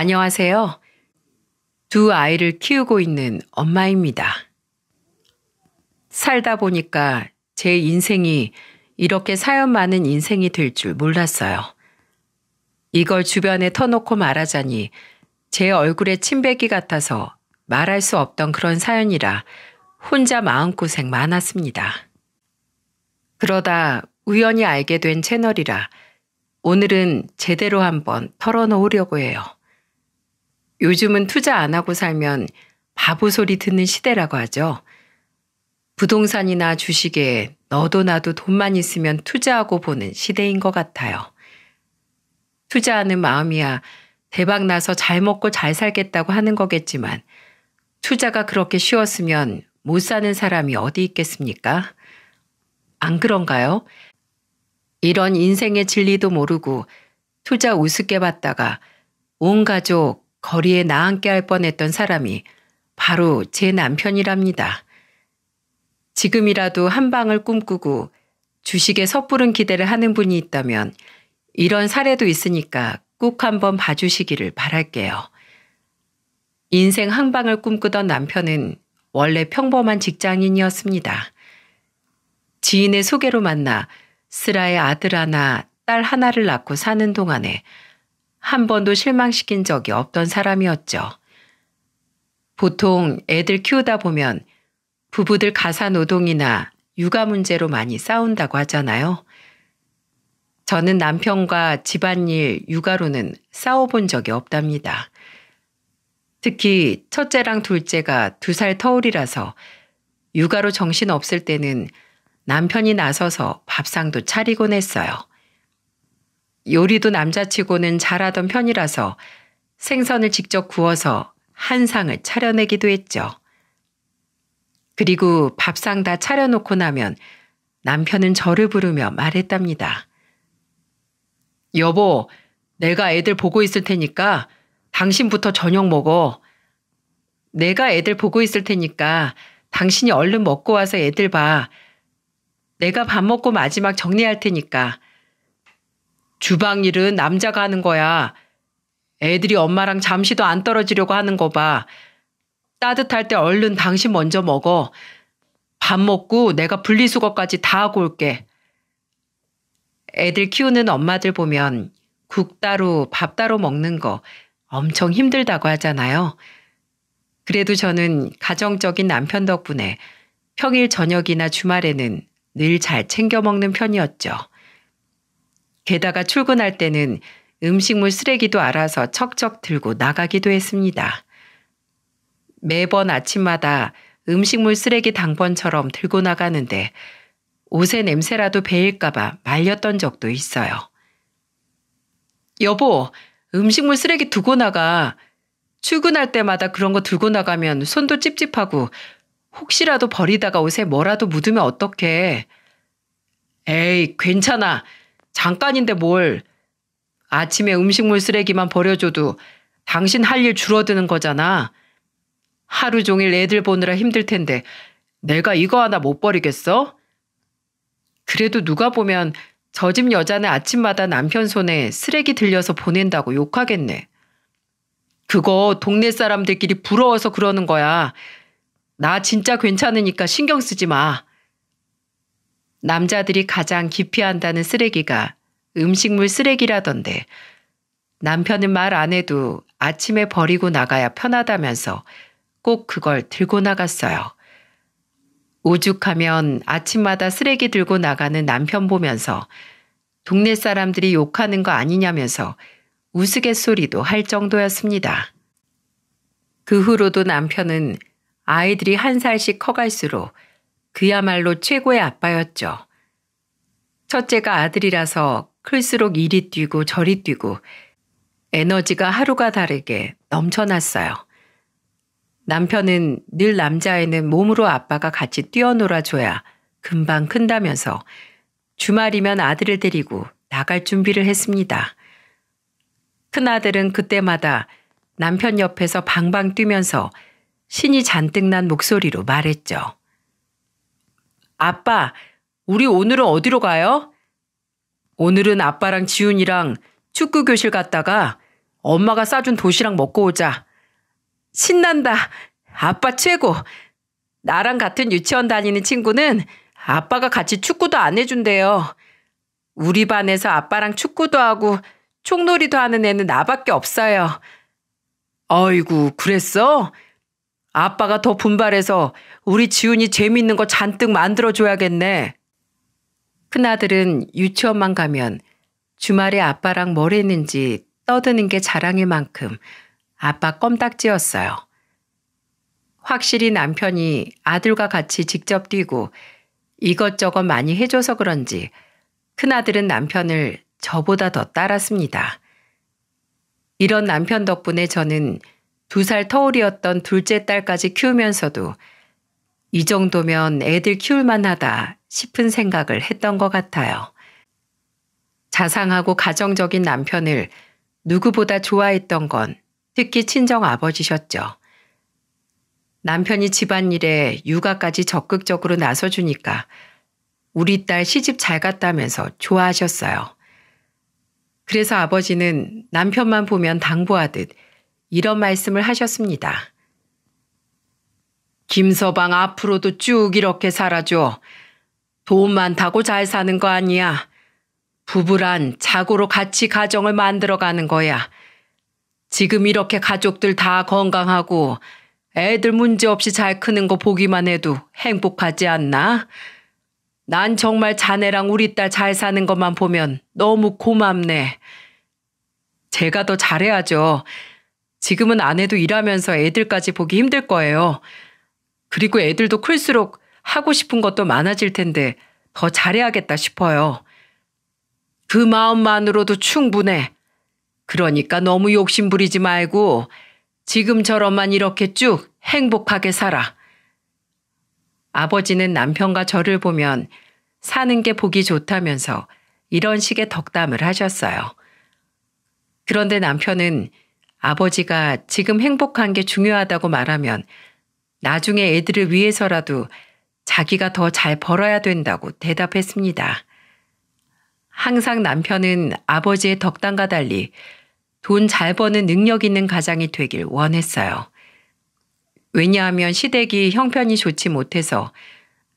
안녕하세요. 두 아이를 키우고 있는 엄마입니다. 살다 보니까 제 인생이 이렇게 사연 많은 인생이 될 줄 몰랐어요. 이걸 주변에 터놓고 말하자니 제 얼굴에 침뱉기 같아서 말할 수 없던 그런 사연이라 혼자 마음고생 많았습니다. 그러다 우연히 알게 된 채널이라 오늘은 제대로 한번 털어놓으려고 해요. 요즘은 투자 안 하고 살면 바보 소리 듣는 시대라고 하죠. 부동산이나 주식에 너도 나도 돈만 있으면 투자하고 보는 시대인 것 같아요. 투자하는 마음이야 대박 나서 잘 먹고 잘 살겠다고 하는 거겠지만 투자가 그렇게 쉬웠으면 못 사는 사람이 어디 있겠습니까? 안 그런가요? 이런 인생의 진리도 모르고 투자 우습게 봤다가 온 가족 거리에 나앉게 할 뻔했던 사람이 바로 제 남편이랍니다. 지금이라도 한 방을 꿈꾸고 주식에 섣부른 기대를 하는 분이 있다면 이런 사례도 있으니까 꼭 한번 봐주시기를 바랄게요. 인생 한방을 꿈꾸던 남편은 원래 평범한 직장인이었습니다. 지인의 소개로 만나 스라의 아들 하나, 딸 하나를 낳고 사는 동안에 한 번도 실망시킨 적이 없던 사람이었죠. 보통 애들 키우다 보면 부부들 가사 노동이나 육아 문제로 많이 싸운다고 하잖아요. 저는 남편과 집안일, 육아로는 싸워본 적이 없답니다. 특히 첫째랑 둘째가 두 살 터울이라서 육아로 정신 없을 때는 남편이 나서서 밥상도 차리곤 했어요. 요리도 남자치고는 잘하던 편이라서 생선을 직접 구워서 한상을 차려내기도 했죠. 그리고 밥상 다 차려놓고 나면 남편은 저를 부르며 말했답니다. 여보, 내가 애들 보고 있을 테니까 당신부터 저녁 먹어. 내가 애들 보고 있을 테니까 당신이 얼른 먹고 와서 애들 봐. 내가 밥 먹고 마지막 정리할 테니까 주방 일은 남자가 하는 거야. 애들이 엄마랑 잠시도 안 떨어지려고 하는 거 봐. 따뜻할 때 얼른 당신 먼저 먹어. 밥 먹고 내가 분리수거까지 다 하고 올게. 애들 키우는 엄마들 보면 국 따로 밥 따로 먹는 거 엄청 힘들다고 하잖아요. 그래도 저는 가정적인 남편 덕분에 평일 저녁이나 주말에는 늘 잘 챙겨 먹는 편이었죠. 게다가 출근할 때는 음식물 쓰레기도 알아서 척척 들고 나가기도 했습니다. 매번 아침마다 음식물 쓰레기 당번처럼 들고 나가는데 옷의 냄새라도 배일까봐 말렸던 적도 있어요. 여보, 음식물 쓰레기 두고 나가. 출근할 때마다 그런 거 들고 나가면 손도 찝찝하고 혹시라도 버리다가 옷에 뭐라도 묻으면 어떡해. 에이, 괜찮아. 잠깐인데 뭘. 아침에 음식물 쓰레기만 버려줘도 당신 할 일 줄어드는 거잖아. 하루 종일 애들 보느라 힘들 텐데 내가 이거 하나 못 버리겠어? 그래도 누가 보면 저 집 여자는 아침마다 남편 손에 쓰레기 들려서 보낸다고 욕하겠네. 그거 동네 사람들끼리 부러워서 그러는 거야. 나 진짜 괜찮으니까 신경 쓰지 마. 남자들이 가장 기피한다는 쓰레기가 음식물 쓰레기라던데 남편은 말 안 해도 아침에 버리고 나가야 편하다면서 꼭 그걸 들고 나갔어요. 오죽하면 아침마다 쓰레기 들고 나가는 남편 보면서 동네 사람들이 욕하는 거 아니냐면서 우스갯소리도 할 정도였습니다. 그 후로도 남편은 아이들이 한 살씩 커갈수록 그야말로 최고의 아빠였죠. 첫째가 아들이라서 클수록 이리 뛰고 저리 뛰고 에너지가 하루가 다르게 넘쳐났어요. 남편은 늘 남자애는 몸으로 아빠가 같이 뛰어놀아줘야 금방 큰다면서 주말이면 아들을 데리고 나갈 준비를 했습니다. 큰아들은 그때마다 남편 옆에서 방방 뛰면서 신이 잔뜩 난 목소리로 말했죠. 아빠, 우리 오늘은 어디로 가요? 오늘은 아빠랑 지훈이랑 축구 교실 갔다가 엄마가 싸준 도시락 먹고 오자. 신난다. 아빠 최고. 나랑 같은 유치원 다니는 친구는 아빠가 같이 축구도 안 해준대요. 우리 반에서 아빠랑 축구도 하고 총놀이도 하는 애는 나밖에 없어요. 어이구, 그랬어? 아빠가 더 분발해서 우리 지훈이 재미있는 거 잔뜩 만들어줘야겠네. 큰아들은 유치원만 가면 주말에 아빠랑 뭘 했는지 떠드는 게 자랑일 만큼 아빠 껌딱지였어요. 확실히 남편이 아들과 같이 직접 뛰고 이것저것 많이 해줘서 그런지 큰아들은 남편을 저보다 더 따랐습니다. 이런 남편 덕분에 저는 두살 터울이었던 둘째 딸까지 키우면서도 이 정도면 애들 키울만 하다 싶은 생각을 했던 것 같아요. 자상하고 가정적인 남편을 누구보다 좋아했던 건 특히 친정 아버지셨죠. 남편이 집안일에 육아까지 적극적으로 나서주니까 우리 딸 시집 잘 갔다면서 좋아하셨어요. 그래서 아버지는 남편만 보면 당부하듯 이런 말씀을 하셨습니다. 김서방 앞으로도 쭉 이렇게 살아줘. 돈 많다고 잘 사는 거 아니야. 부부란 자고로 같이 가정을 만들어가는 거야. 지금 이렇게 가족들 다 건강하고 애들 문제없이 잘 크는 거 보기만 해도 행복하지 않나? 난 정말 자네랑 우리 딸 잘 사는 것만 보면 너무 고맙네. 제가 더 잘해야죠. 지금은 아내도 일하면서 애들까지 보기 힘들 거예요. 그리고 애들도 클수록 하고 싶은 것도 많아질 텐데 더 잘해야겠다 싶어요. 그 마음만으로도 충분해. 그러니까 너무 욕심 부리지 말고 지금처럼만 이렇게 쭉 행복하게 살아. 아버지는 남편과 저를 보면 사는 게 보기 좋다면서 이런 식의 덕담을 하셨어요. 그런데 남편은 아버지가 지금 행복한 게 중요하다고 말하면 나중에 애들을 위해서라도 자기가 더 잘 벌어야 된다고 대답했습니다. 항상 남편은 아버지의 덕담과 달리 돈 잘 버는 능력 있는 가장이 되길 원했어요. 왜냐하면 시댁이 형편이 좋지 못해서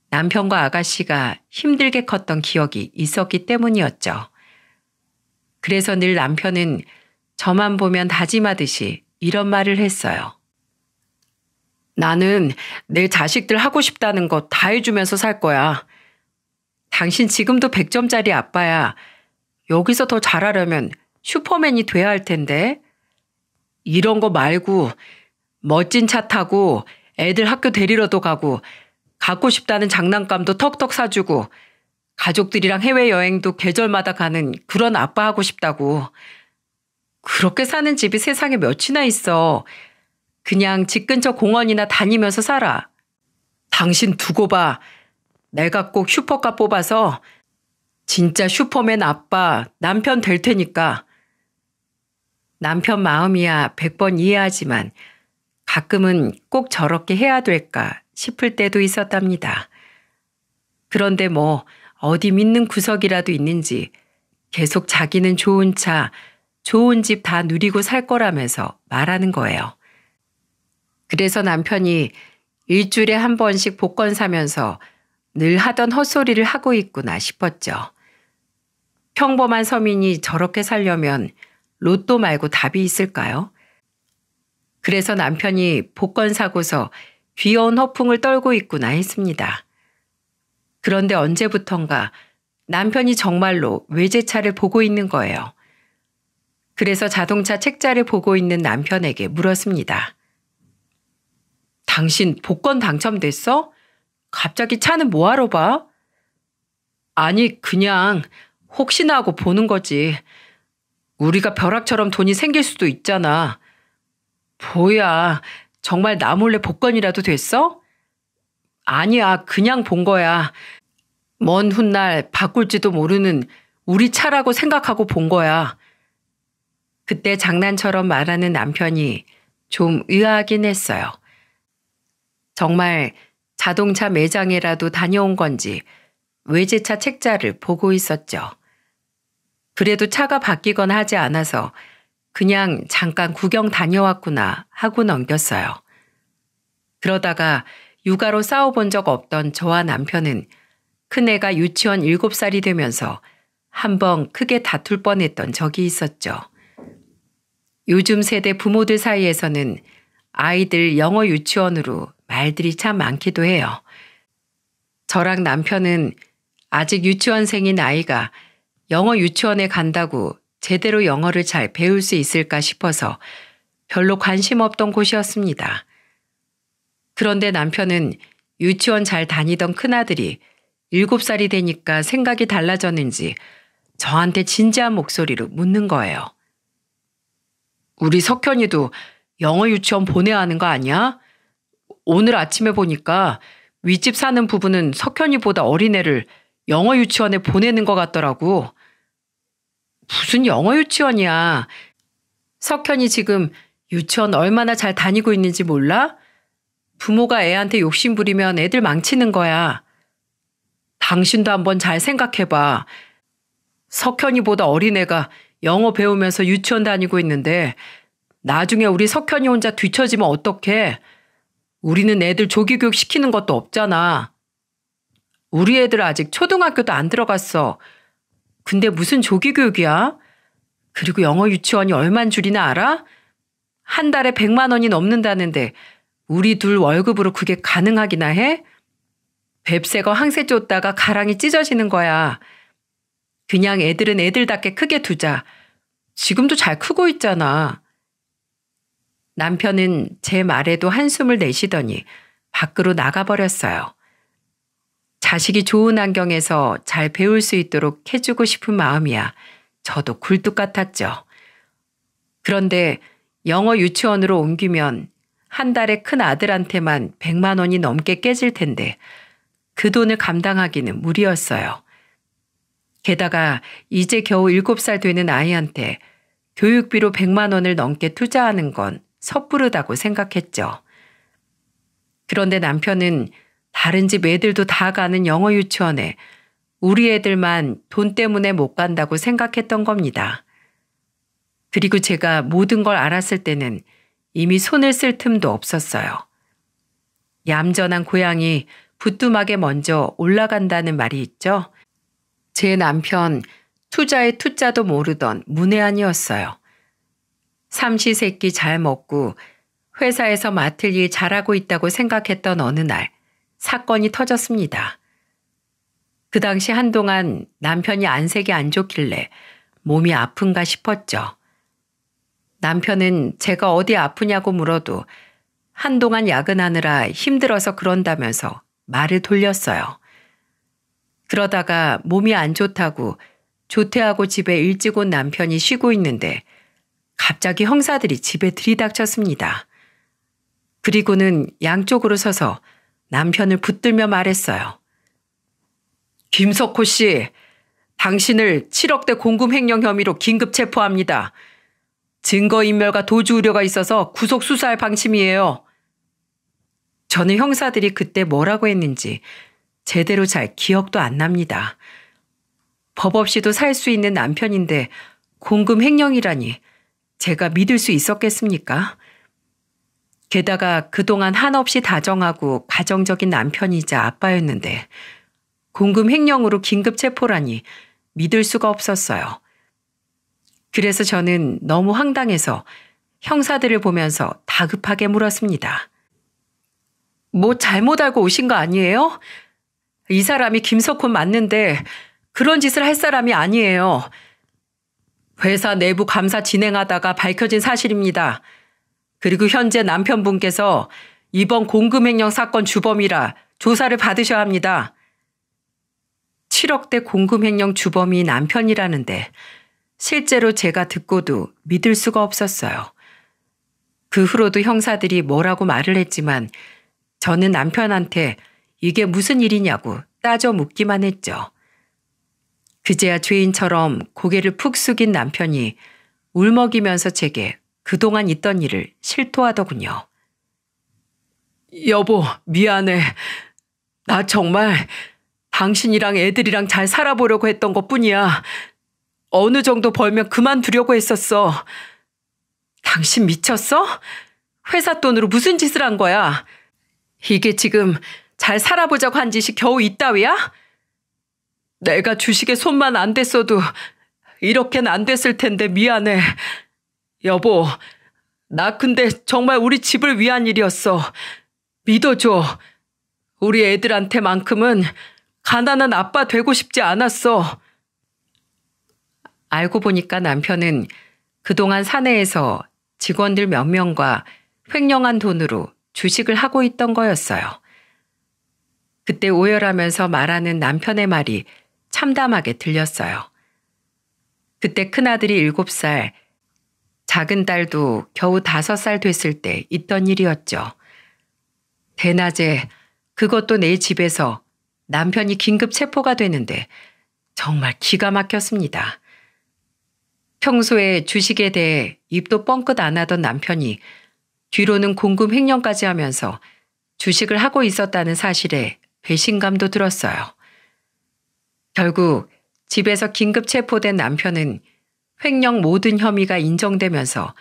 남편과 아가씨가 힘들게 컸던 기억이 있었기 때문이었죠. 그래서 늘 남편은 저만 보면 다짐하듯이 이런 말을 했어요. 나는 내 자식들 하고 싶다는 거다 해주면서 살 거야. 당신 지금도 100점짜리 아빠야. 여기서 더 잘하려면 슈퍼맨이 돼야 할 텐데. 이런 거 말고 멋진 차 타고 애들 학교 데리러도 가고 갖고 싶다는 장난감도 턱턱 사주고 가족들이랑 해외여행도 계절마다 가는 그런 아빠 하고 싶다고. 그렇게 사는 집이 세상에 몇이나 있어. 그냥 집 근처 공원이나 다니면서 살아. 당신 두고 봐. 내가 꼭 슈퍼카 뽑아서 진짜 슈퍼맨 아빠 남편 될 테니까. 남편 마음이야 100번 이해하지만 가끔은 꼭 저렇게 해야 될까 싶을 때도 있었답니다. 그런데 뭐 어디 믿는 구석이라도 있는지 계속 자기는 좋은 차, 좋은 집 다 누리고 살 거라면서 말하는 거예요. 그래서 남편이 일주일에 한 번씩 복권 사면서 늘 하던 헛소리를 하고 있구나 싶었죠. 평범한 서민이 저렇게 살려면 로또 말고 답이 있을까요? 그래서 남편이 복권 사고서 귀여운 허풍을 떨고 있구나 했습니다. 그런데 언제부턴가 남편이 정말로 외제차를 보고 있는 거예요. 그래서 자동차 책자를 보고 있는 남편에게 물었습니다. 당신 복권 당첨됐어? 갑자기 차는 뭐하러 봐? 아니, 그냥 혹시나 하고 보는 거지. 우리가 벼락처럼 돈이 생길 수도 있잖아. 뭐야, 정말 나 몰래 복권이라도 됐어? 아니야, 그냥 본 거야. 먼 훗날 바꿀지도 모르는 우리 차라고 생각하고 본 거야. 그때 장난처럼 말하는 남편이 좀 의아하긴 했어요. 정말 자동차 매장에라도 다녀온 건지 외제차 책자를 보고 있었죠. 그래도 차가 바뀌거나 하지 않아서 그냥 잠깐 구경 다녀왔구나 하고 넘겼어요. 그러다가 육아로 싸워본 적 없던 저와 남편은 큰애가 유치원 7살이 되면서 한 번 크게 다툴 뻔했던 적이 있었죠. 요즘 세대 부모들 사이에서는 아이들 영어 유치원으로 말들이 참 많기도 해요. 저랑 남편은 아직 유치원생인 아이가 영어 유치원에 간다고 제대로 영어를 잘 배울 수 있을까 싶어서 별로 관심 없던 곳이었습니다. 그런데 남편은 유치원 잘 다니던 큰아들이 7살이 되니까 생각이 달라졌는지 저한테 진지한 목소리로 묻는 거예요. 우리 석현이도 영어 유치원 보내야 하는 거 아니야? 오늘 아침에 보니까 윗집 사는 부부는 석현이보다 어린애를 영어 유치원에 보내는 것 같더라고. 무슨 영어 유치원이야. 석현이 지금 유치원 얼마나 잘 다니고 있는지 몰라? 부모가 애한테 욕심부리면 애들 망치는 거야. 당신도 한번 잘 생각해봐. 석현이보다 어린애가 영어 배우면서 유치원 다니고 있는데 나중에 우리 석현이 혼자 뒤처지면 어떡해. 우리는 애들 조기교육 시키는 것도 없잖아. 우리 애들 아직 초등학교도 안 들어갔어. 근데 무슨 조기교육이야? 그리고 영어 유치원이 얼만 줄이나 알아? 한 달에 백만 원이 넘는다는데 우리 둘 월급으로 그게 가능하기나 해? 뱁새가 황새 쫓다가 가랑이 찢어지는 거야. 그냥 애들은 애들답게 크게 두자. 지금도 잘 크고 있잖아. 남편은 제 말에도 한숨을 내쉬더니 밖으로 나가버렸어요. 자식이 좋은 환경에서 잘 배울 수 있도록 해주고 싶은 마음이야 저도 굴뚝 같았죠. 그런데 영어 유치원으로 옮기면 한 달에 큰 아들한테만 100만 원이 넘게 깨질 텐데 그 돈을 감당하기는 무리였어요. 게다가 이제 겨우 7살 되는 아이한테 교육비로 100만 원을 넘게 투자하는 건 섣부르다고 생각했죠. 그런데 남편은 다른 집 애들도 다 가는 영어 유치원에 우리 애들만 돈 때문에 못 간다고 생각했던 겁니다. 그리고 제가 모든 걸 알았을 때는 이미 손을 쓸 틈도 없었어요. 얌전한 고양이 부뚜막에 먼저 올라간다는 말이 있죠. 제 남편 투자의 투자도 모르던 문외한이었어요. 삼시세끼 잘 먹고 회사에서 맡을 일 잘하고 있다고 생각했던 어느 날 사건이 터졌습니다. 그 당시 한동안 남편이 안색이 안 좋길래 몸이 아픈가 싶었죠. 남편은 제가 어디 아프냐고 물어도 한동안 야근하느라 힘들어서 그런다면서 말을 돌렸어요. 그러다가 몸이 안 좋다고 조퇴하고 집에 일찍 온 남편이 쉬고 있는데 갑자기 형사들이 집에 들이닥쳤습니다. 그리고는 양쪽으로 서서 남편을 붙들며 말했어요. 김석호 씨, 당신을 7억대 공금횡령 혐의로 긴급 체포합니다. 증거인멸과 도주 우려가 있어서 구속 수사할 방침이에요. 저는 형사들이 그때 뭐라고 했는지 제대로 잘 기억도 안 납니다. 법 없이도 살 수 있는 남편인데 공금 횡령이라니 제가 믿을 수 있었겠습니까? 게다가 그동안 한없이 다정하고 가정적인 남편이자 아빠였는데 공금 횡령으로 긴급 체포라니 믿을 수가 없었어요. 그래서 저는 너무 황당해서 형사들을 보면서 다급하게 물었습니다. 뭐 잘못 알고 오신 거 아니에요? 이 사람이 김석훈 맞는데 그런 짓을 할 사람이 아니에요. 회사 내부 감사 진행하다가 밝혀진 사실입니다. 그리고 현재 남편분께서 이번 공금횡령 사건 주범이라 조사를 받으셔야 합니다. 7억대 공금횡령 주범이 남편이라는데 실제로 제가 듣고도 믿을 수가 없었어요. 그 후로도 형사들이 뭐라고 말을 했지만 저는 남편한테 이게 무슨 일이냐고 따져 묻기만 했죠. 그제야 죄인처럼 고개를 푹 숙인 남편이 울먹이면서 제게 그동안 있던 일을 실토하더군요. 여보, 미안해. 나 정말 당신이랑 애들이랑 잘 살아보려고 했던 것 뿐이야. 어느 정도 벌면 그만두려고 했었어. 당신 미쳤어? 회사 돈으로 무슨 짓을 한 거야? 이게 지금 잘 살아보자고 한 짓이 겨우 이따위야? 내가 주식에 손만 안 댔어도 이렇게는 안 됐을 텐데 미안해. 여보, 나 근데 정말 우리 집을 위한 일이었어. 믿어줘. 우리 애들한테만큼은 가난한 아빠 되고 싶지 않았어. 알고 보니까 남편은 그동안 사내에서 직원들 몇 명과 횡령한 돈으로 주식을 하고 있던 거였어요. 그때 오열하면서 말하는 남편의 말이 참담하게 들렸어요. 그때 큰아들이 7 살, 작은 딸도 겨우 5살 됐을 때 있던 일이었죠. 대낮에 그것도 내 집에서 남편이 긴급 체포가 되는데 정말 기가 막혔습니다. 평소에 주식에 대해 입도 뻥끗 안 하던 남편이 뒤로는 공금 횡령까지 하면서 주식을 하고 있었다는 사실에 배신감도 들었어요. 결국 집에서 긴급 체포된 남편은 횡령 모든 혐의가 인정되면서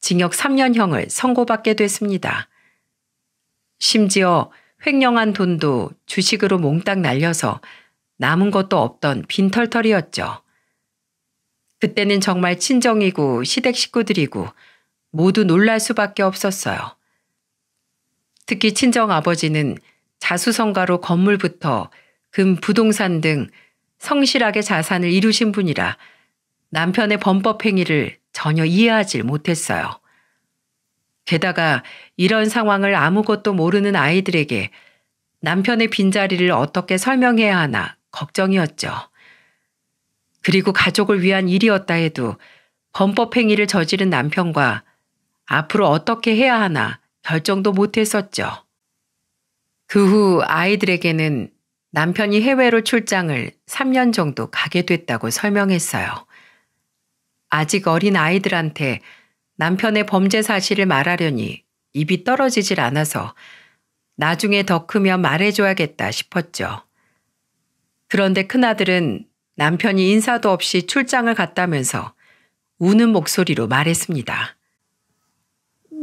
징역 3년형을 선고받게 됐습니다. 심지어 횡령한 돈도 주식으로 몽땅 날려서 남은 것도 없던 빈털털이었죠. 그때는 정말 친정이고 시댁 식구들이고 모두 놀랄 수밖에 없었어요. 특히 친정 아버지는 자수성가로 건물부터 금, 부동산 등 성실하게 자산을 이루신 분이라 남편의 범법 행위를 전혀 이해하지 못했어요. 게다가 이런 상황을 아무것도 모르는 아이들에게 남편의 빈자리를 어떻게 설명해야 하나 걱정이었죠. 그리고 가족을 위한 일이었다 해도 범법 행위를 저지른 남편과 앞으로 어떻게 해야 하나 결정도 못했었죠. 그후 아이들에게는 남편이 해외로 출장을 3년 정도 가게 됐다고 설명했어요. 아직 어린 아이들한테 남편의 범죄 사실을 말하려니 입이 떨어지질 않아서 나중에 더 크면 말해줘야겠다 싶었죠. 그런데 큰아들은 남편이 인사도 없이 출장을 갔다면서 우는 목소리로 말했습니다.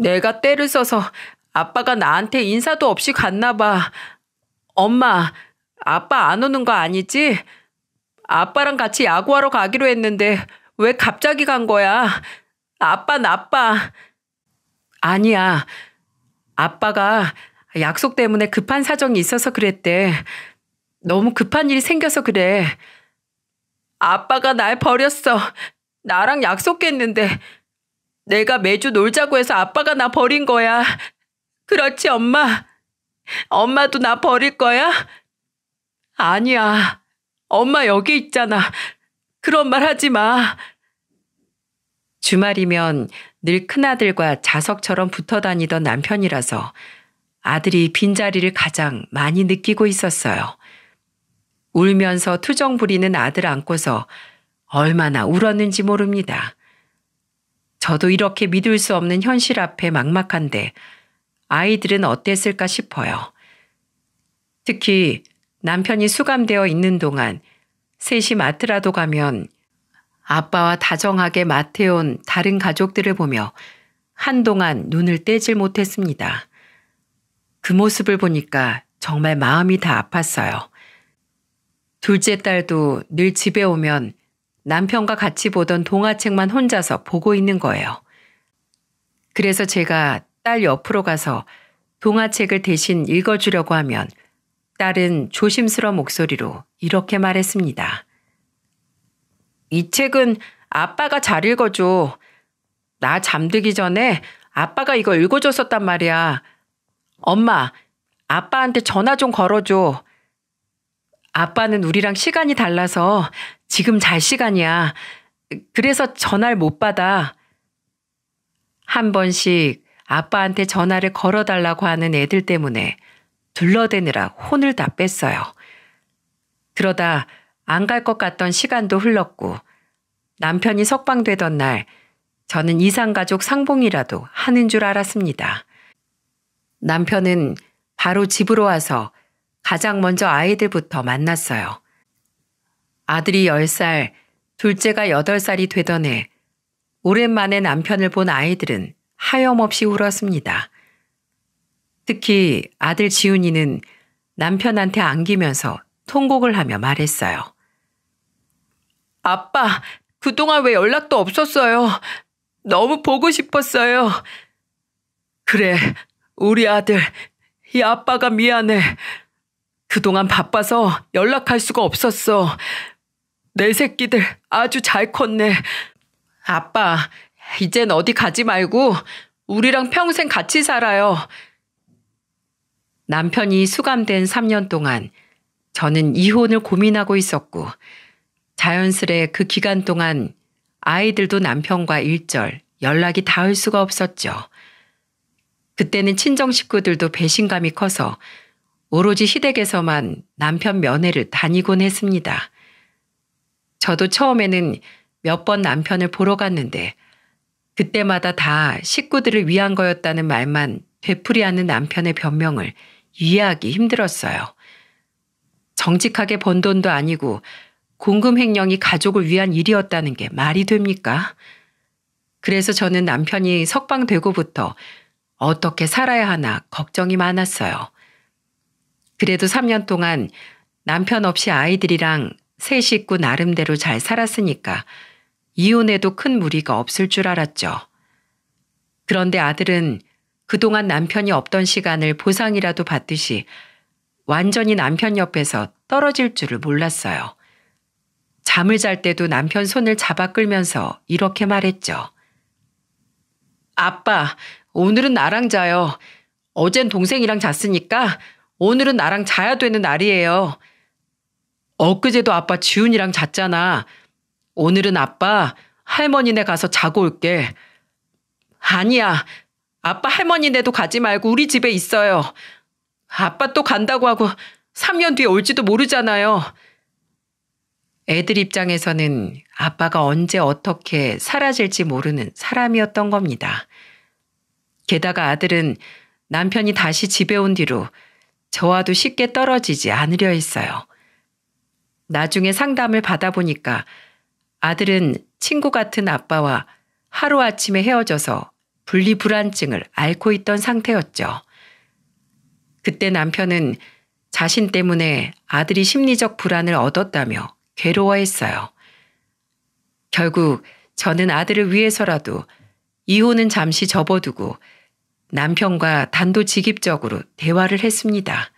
내가 때를 써서 아빠가 나한테 인사도 없이 갔나 봐. 엄마, 아빠 안 오는 거 아니지? 아빠랑 같이 야구하러 가기로 했는데 왜 갑자기 간 거야? 아빠 나빠. 아니야. 아빠가 약속 때문에 급한 사정이 있어서 그랬대. 너무 급한 일이 생겨서 그래. 아빠가 날 버렸어. 나랑 약속했는데 내가 매주 놀자고 해서 아빠가 나 버린 거야. 그렇지, 엄마. 엄마도 나 버릴 거야? 아니야. 엄마 여기 있잖아. 그런 말 하지 마. 주말이면 늘 큰아들과 자석처럼 붙어 다니던 남편이라서 아들이 빈자리를 가장 많이 느끼고 있었어요. 울면서 투정 부리는 아들 안고서 얼마나 울었는지 모릅니다. 저도 이렇게 믿을 수 없는 현실 앞에 막막한데 아이들은 어땠을까 싶어요. 특히 남편이 수감되어 있는 동안 셋이 마트라도 가면 아빠와 다정하게 마트에 온 다른 가족들을 보며 한동안 눈을 떼질 못했습니다. 그 모습을 보니까 정말 마음이 다 아팠어요. 둘째 딸도 늘 집에 오면 남편과 같이 보던 동화책만 혼자서 보고 있는 거예요. 그래서 제가 딸 옆으로 가서 동화책을 대신 읽어주려고 하면 딸은 조심스러운 목소리로 이렇게 말했습니다. 이 책은 아빠가 잘 읽어줘. 나 잠들기 전에 아빠가 이거 읽어줬었단 말이야. 엄마, 아빠한테 전화 좀 걸어줘. 아빠는 우리랑 시간이 달라서 지금 잘 시간이야. 그래서 전화를 못 받아. 한 번씩 아빠한테 전화를 걸어달라고 하는 애들 때문에 둘러대느라 혼을 다 뺐어요. 그러다 안 갈 것 같던 시간도 흘렀고 남편이 석방되던 날 저는 이상가족 상봉이라도 하는 줄 알았습니다. 남편은 바로 집으로 와서 가장 먼저 아이들부터 만났어요. 아들이 10살, 둘째가 8살이 되던 해 오랜만에 남편을 본 아이들은 하염없이 울었습니다. 특히 아들 지훈이는 남편한테 안기면서 통곡을 하며 말했어요. 아빠, 그동안 왜 연락도 없었어요? 너무 보고 싶었어요. 그래, 우리 아들, 이 아빠가 미안해. 그동안 바빠서 연락할 수가 없었어. 내 새끼들 아주 잘 컸네. 아빠, 이젠 어디 가지 말고 우리랑 평생 같이 살아요. 남편이 수감된 3년 동안 저는 이혼을 고민하고 있었고 자연스레 그 기간 동안 아이들도 남편과 일절 연락이 닿을 수가 없었죠. 그때는 친정 식구들도 배신감이 커서 오로지 시댁에서만 남편 면회를 다니곤 했습니다. 저도 처음에는 몇 번 남편을 보러 갔는데 그때마다 다 식구들을 위한 거였다는 말만 되풀이하는 남편의 변명을 이해하기 힘들었어요. 정직하게 번 돈도 아니고 공금 횡령이 가족을 위한 일이었다는 게 말이 됩니까? 그래서 저는 남편이 석방되고부터 어떻게 살아야 하나 걱정이 많았어요. 그래도 3년 동안 남편 없이 아이들이랑 세 식구 나름대로 잘 살았으니까 이혼에도 큰 무리가 없을 줄 알았죠. 그런데 아들은 그동안 남편이 없던 시간을 보상이라도 받듯이 완전히 남편 옆에서 떨어질 줄을 몰랐어요. 잠을 잘 때도 남편 손을 잡아 끌면서 이렇게 말했죠. 아빠, 오늘은 나랑 자요. 어젠 동생이랑 잤으니까 오늘은 나랑 자야 되는 날이에요. 엊그제도 아빠 지훈이랑 잤잖아. 오늘은 아빠 할머니네 가서 자고 올게. 아니야. 아빠 할머니네도 가지 말고 우리 집에 있어요. 아빠 또 간다고 하고 3년 뒤에 올지도 모르잖아요. 애들 입장에서는 아빠가 언제 어떻게 사라질지 모르는 사람이었던 겁니다. 게다가 아들은 남편이 다시 집에 온 뒤로 저와도 쉽게 떨어지지 않으려 했어요. 나중에 상담을 받아보니까 아들은 친구 같은 아빠와 하루아침에 헤어져서 분리불안증을 앓고 있던 상태였죠. 그때 남편은 자신 때문에 아들이 심리적 불안을 얻었다며 괴로워했어요. 결국 저는 아들을 위해서라도 이혼은 잠시 접어두고 남편과 단도직입적으로 대화를 했습니다.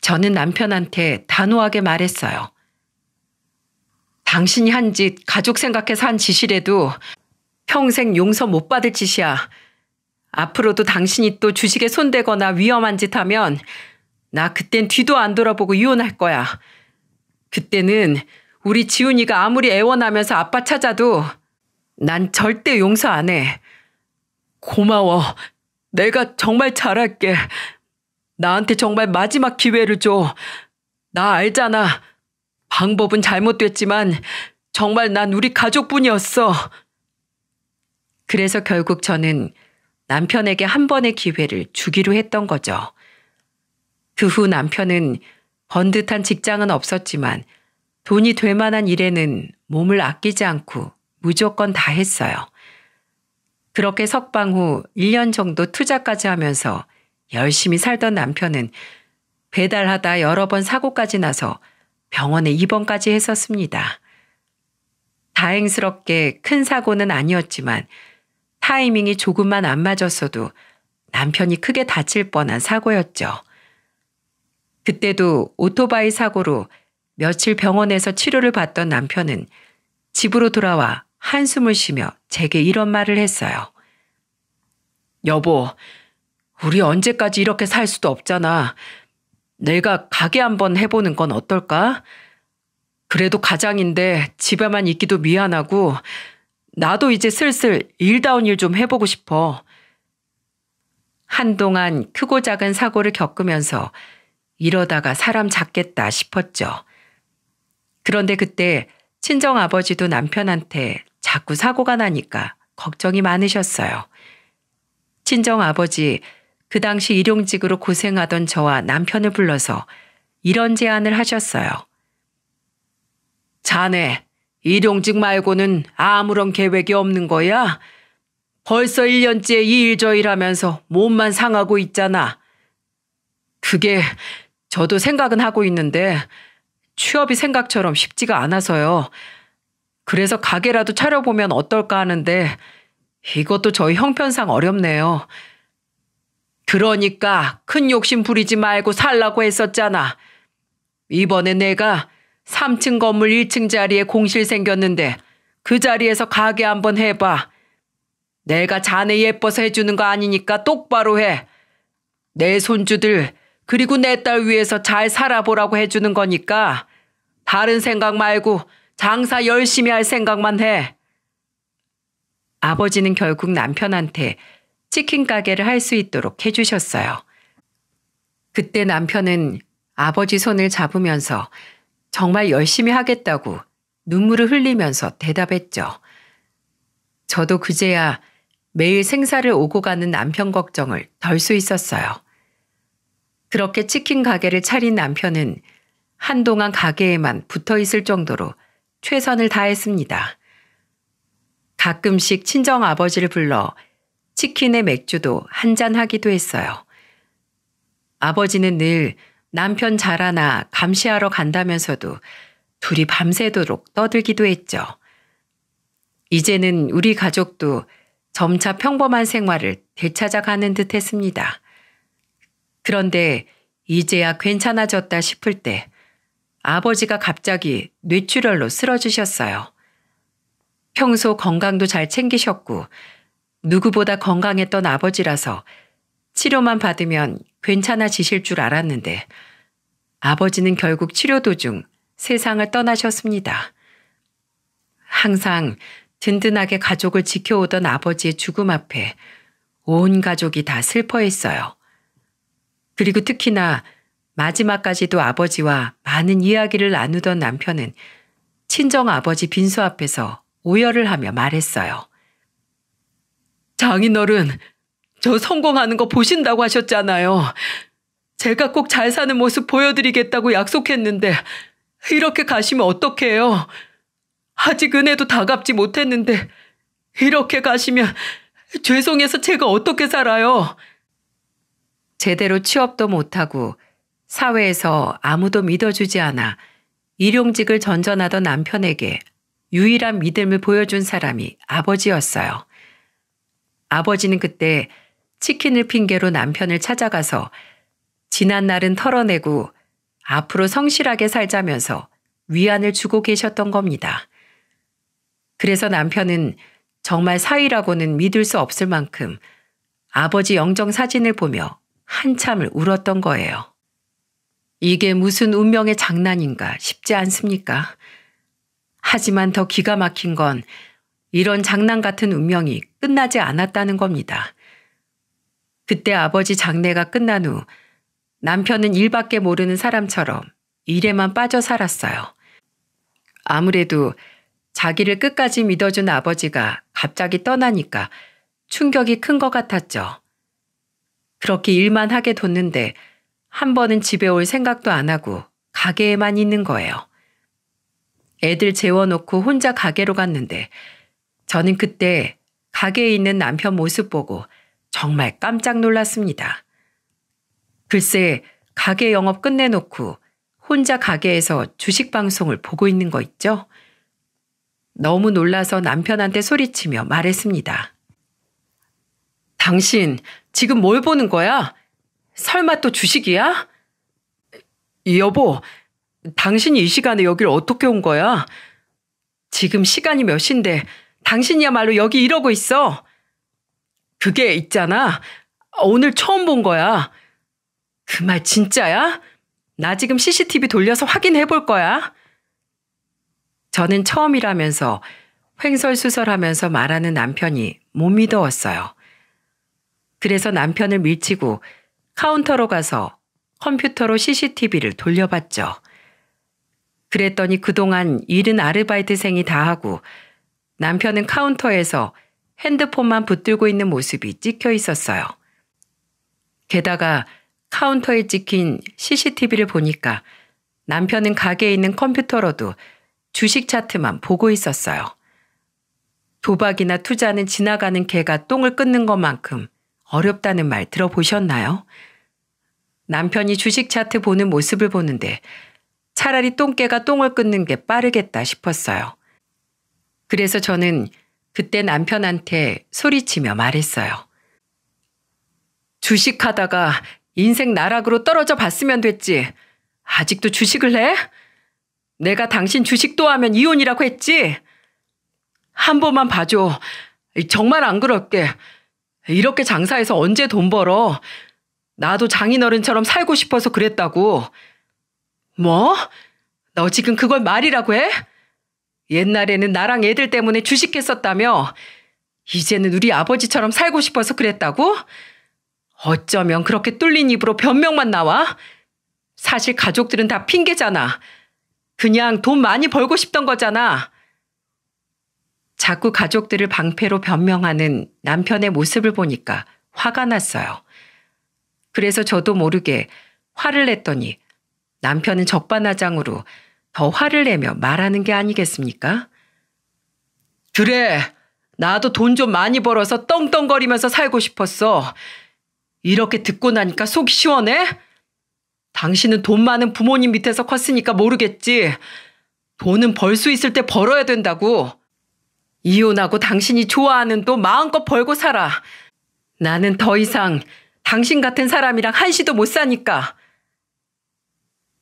저는 남편한테 단호하게 말했어요. 당신이 한짓 가족 생각해서 한짓이래도 평생 용서 못 받을 짓이야. 앞으로도 당신이 또 주식에 손대거나 위험한 짓 하면 나 그땐 뒤도 안 돌아보고 이혼할 거야. 그때는 우리 지훈이가 아무리 애원하면서 아빠 찾아도 난 절대 용서 안 해. 고마워. 내가 정말 잘할게. 나한테 정말 마지막 기회를 줘. 나 알잖아. 방법은 잘못됐지만 정말 난 우리 가족뿐이었어. 그래서 결국 저는 남편에게 한 번의 기회를 주기로 했던 거죠. 그 후 남편은 번듯한 직장은 없었지만 돈이 될 만한 일에는 몸을 아끼지 않고 무조건 다 했어요. 그렇게 석방 후 1년 정도 투자까지 하면서 열심히 살던 남편은 배달하다 여러 번 사고까지 나서 병원에 입원까지 했었습니다. 다행스럽게 큰 사고는 아니었지만 타이밍이 조금만 안 맞았어도 남편이 크게 다칠 뻔한 사고였죠. 그때도 오토바이 사고로 며칠 병원에서 치료를 받던 남편은 집으로 돌아와 한숨을 쉬며 제게 이런 말을 했어요. 여보, 우리 언제까지 이렇게 살 수도 없잖아. 내가 가게 한번 해보는 건 어떨까? 그래도 가장인데 집에만 있기도 미안하고 나도 이제 슬슬 일다운 일 좀 해보고 싶어. 한동안 크고 작은 사고를 겪으면서 이러다가 사람 잡겠다 싶었죠. 그런데 그때 친정 아버지도 남편한테 자꾸 사고가 나니까 걱정이 많으셨어요. 친정 아버지 그 당시 일용직으로 고생하던 저와 남편을 불러서 이런 제안을 하셨어요. 자네, 일용직 말고는 아무런 계획이 없는 거야? 벌써 1년째 이 일 저일 하면서 몸만 상하고 있잖아. 그게 저도 생각은 하고 있는데 취업이 생각처럼 쉽지가 않아서요. 그래서 가게라도 차려보면 어떨까 하는데 이것도 저희 형편상 어렵네요. 그러니까 큰 욕심 부리지 말고 살라고 했었잖아. 이번에 내가 3층 건물 1층 자리에 공실 생겼는데 그 자리에서 가게 한번 해봐. 내가 자네 예뻐서 해주는 거 아니니까 똑바로 해. 내 손주들 그리고 내 딸 위해서 잘 살아보라고 해주는 거니까 다른 생각 말고 장사 열심히 할 생각만 해. 아버지는 결국 남편한테 치킨 가게를 할 수 있도록 해주셨어요. 그때 남편은 아버지 손을 잡으면서 정말 열심히 하겠다고 눈물을 흘리면서 대답했죠. 저도 그제야 매일 생사를 오고 가는 남편 걱정을 덜 수 있었어요. 그렇게 치킨 가게를 차린 남편은 한동안 가게에만 붙어 있을 정도로 최선을 다했습니다. 가끔씩 친정 아버지를 불러 치킨에 맥주도 한잔 하기도 했어요. 아버지는 늘 남편 자라나 감시하러 간다면서도 둘이 밤새도록 떠들기도 했죠. 이제는 우리 가족도 점차 평범한 생활을 되찾아가는 듯 했습니다. 그런데 이제야 괜찮아졌다 싶을 때 아버지가 갑자기 뇌출혈로 쓰러지셨어요. 평소 건강도 잘 챙기셨고 누구보다 건강했던 아버지라서 치료만 받으면 괜찮아지실 줄 알았는데 아버지는 결국 치료 도중 세상을 떠나셨습니다. 항상 든든하게 가족을 지켜오던 아버지의 죽음 앞에 온 가족이 다 슬퍼했어요. 그리고 특히나 마지막까지도 아버지와 많은 이야기를 나누던 남편은 친정 아버지 빈소 앞에서 오열을 하며 말했어요. 장인어른, 저 성공하는 거 보신다고 하셨잖아요. 제가 꼭 잘 사는 모습 보여드리겠다고 약속했는데 이렇게 가시면 어떡해요? 아직 은혜도 다 갚지 못했는데 이렇게 가시면 죄송해서 제가 어떻게 살아요? 제대로 취업도 못하고 사회에서 아무도 믿어주지 않아 일용직을 전전하던 남편에게 유일한 믿음을 보여준 사람이 아버지였어요. 아버지는 그때 치킨을 핑계로 남편을 찾아가서 지난 날은 털어내고 앞으로 성실하게 살자면서 위안을 주고 계셨던 겁니다. 그래서 남편은 정말 사이라고는 믿을 수 없을 만큼 아버지 영정 사진을 보며 한참을 울었던 거예요. 이게 무슨 운명의 장난인가 싶지 않습니까? 하지만 더 기가 막힌 건 이런 장난 같은 운명이 끝나지 않았다는 겁니다. 그때 아버지 장례가 끝난 후 남편은 일밖에 모르는 사람처럼 일에만 빠져 살았어요. 아무래도 자기를 끝까지 믿어준 아버지가 갑자기 떠나니까 충격이 큰 것 같았죠. 그렇게 일만 하게 뒀는데 한 번은 집에 올 생각도 안 하고 가게에만 있는 거예요. 애들 재워놓고 혼자 가게로 갔는데 저는 그때 가게에 있는 남편 모습 보고 정말 깜짝 놀랐습니다. 글쎄, 가게 영업 끝내놓고 혼자 가게에서 주식 방송을 보고 있는 거 있죠? 너무 놀라서 남편한테 소리치며 말했습니다. 당신, 지금 뭘 보는 거야? 설마 또 주식이야? 여보, 당신이 이 시간에 여길 어떻게 온 거야? 지금 시간이 몇 시인데 당신이야말로 여기 이러고 있어. 그게 있잖아. 오늘 처음 본 거야. 그 말 진짜야? 나 지금 CCTV 돌려서 확인해 볼 거야. 저는 처음이라면서 횡설수설하면서 말하는 남편이 못 믿어왔어요. 그래서 남편을 밀치고 카운터로 가서 컴퓨터로 CCTV를 돌려봤죠. 그랬더니 그동안 일은 아르바이트생이 다 하고 남편은 카운터에서 핸드폰만 붙들고 있는 모습이 찍혀 있었어요. 게다가 카운터에 찍힌 CCTV를 보니까 남편은 가게에 있는 컴퓨터로도 주식 차트만 보고 있었어요. 도박이나 투자는 지나가는 개가 똥을 끊는 것만큼 어렵다는 말 들어보셨나요? 남편이 주식 차트 보는 모습을 보는데 차라리 똥개가 똥을 끊는 게 빠르겠다 싶었어요. 그래서 저는 그때 남편한테 소리치며 말했어요. 주식하다가 인생 나락으로 떨어져 봤으면 됐지. 아직도 주식을 해? 내가 당신 주식도 하면 이혼이라고 했지? 한 번만 봐줘. 정말 안 그럴게. 이렇게 장사해서 언제 돈 벌어? 나도 장인어른처럼 살고 싶어서 그랬다고. 뭐? 너 지금 그걸 말이라고 해? 옛날에는 나랑 애들 때문에 주식했었다며 이제는 우리 아버지처럼 살고 싶어서 그랬다고? 어쩌면 그렇게 뚫린 입으로 변명만 나와? 사실 가족들은 다 핑계잖아. 그냥 돈 많이 벌고 싶던 거잖아. 자꾸 가족들을 방패로 변명하는 남편의 모습을 보니까 화가 났어요. 그래서 저도 모르게 화를 냈더니 남편은 적반하장으로 더 화를 내며 말하는 게 아니겠습니까? 그래, 나도 돈 좀 많이 벌어서 떵떵거리면서 살고 싶었어. 이렇게 듣고 나니까 속이 시원해? 당신은 돈 많은 부모님 밑에서 컸으니까 모르겠지. 돈은 벌 수 있을 때 벌어야 된다고. 이혼하고 당신이 좋아하는 돈 마음껏 벌고 살아. 나는 더 이상 당신 같은 사람이랑 한시도 못 사니까.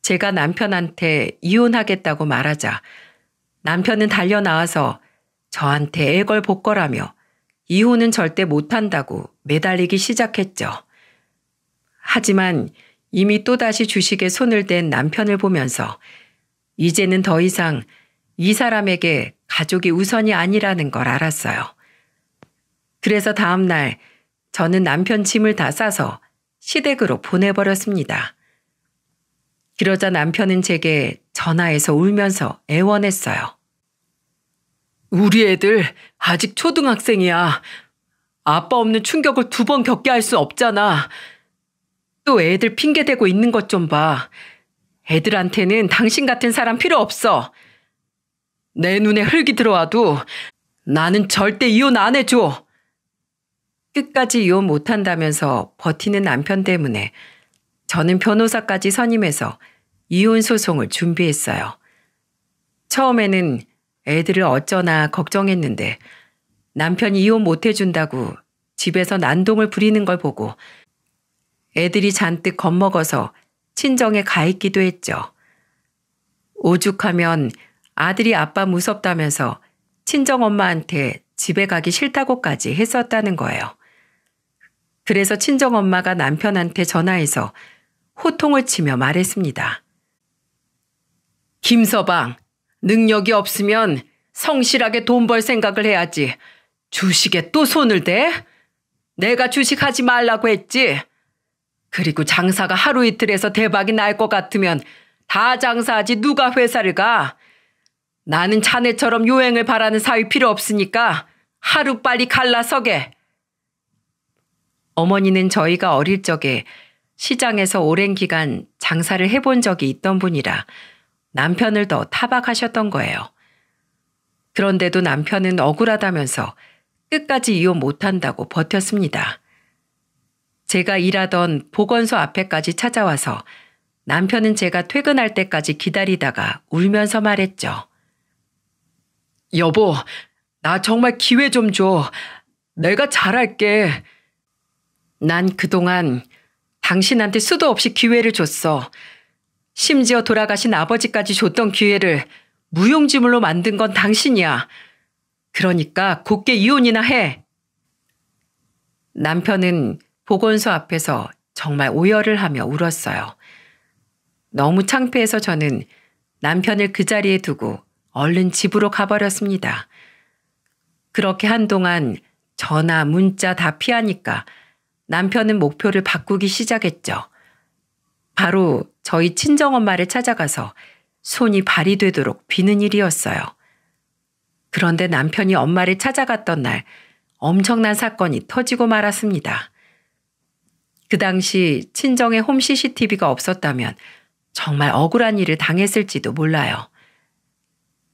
제가 남편한테 이혼하겠다고 말하자 남편은 달려 나와서 저한테 애걸복걸하며 이혼은 절대 못한다고 매달리기 시작했죠. 하지만 이미 또다시 주식에 손을 댄 남편을 보면서 이제는 더 이상 이 사람에게 가족이 우선이 아니라는 걸 알았어요. 그래서 다음날 저는 남편 짐을 다 싸서 시댁으로 보내버렸습니다. 그러자 남편은 제게 전화해서 울면서 애원했어요. 우리 애들 아직 초등학생이야. 아빠 없는 충격을 두 번 겪게 할 수 없잖아. 또 애들 핑계대고 있는 것 좀 봐. 애들한테는 당신 같은 사람 필요 없어. 내 눈에 흙이 들어와도 나는 절대 이혼 안 해줘. 끝까지 이혼 못한다면서 버티는 남편 때문에 저는 변호사까지 선임해서 이혼 소송을 준비했어요. 처음에는 애들을 어쩌나 걱정했는데 남편이 이혼 못 해준다고 집에서 난동을 부리는 걸 보고 애들이 잔뜩 겁먹어서 친정에 가 있기도 했죠. 오죽하면 아들이 아빠 무섭다면서 친정 엄마한테 집에 가기 싫다고까지 했었다는 거예요. 그래서 친정 엄마가 남편한테 전화해서 호통을 치며 말했습니다. 김서방, 능력이 없으면 성실하게 돈 벌 생각을 해야지. 주식에 또 손을 대? 내가 주식하지 말라고 했지. 그리고 장사가 하루 이틀에서 대박이 날 것 같으면 다 장사하지 누가 회사를 가. 나는 자네처럼 요행을 바라는 사위 필요 없으니까 하루 빨리 갈라서게. 어머니는 저희가 어릴 적에 시장에서 오랜 기간 장사를 해본 적이 있던 분이라 남편을 더 타박하셨던 거예요. 그런데도 남편은 억울하다면서 끝까지 이혼 못한다고 버텼습니다. 제가 일하던 보건소 앞에까지 찾아와서 남편은 제가 퇴근할 때까지 기다리다가 울면서 말했죠. 여보, 나 정말 기회 좀 줘. 내가 잘할게. 난 그동안 당신한테 수도 없이 기회를 줬어. 심지어 돌아가신 아버지까지 줬던 기회를 무용지물로 만든 건 당신이야. 그러니까 곱게 이혼이나 해. 남편은 보건소 앞에서 정말 오열을 하며 울었어요. 너무 창피해서 저는 남편을 그 자리에 두고 얼른 집으로 가버렸습니다. 그렇게 한동안 전화, 문자 다 피하니까 남편은 목표를 바꾸기 시작했죠. 바로 저희 친정엄마를 찾아가서 손이 발이 되도록 비는 일이었어요. 그런데 남편이 엄마를 찾아갔던 날 엄청난 사건이 터지고 말았습니다. 그 당시 친정에 홈 CCTV가 없었다면 정말 억울한 일을 당했을지도 몰라요.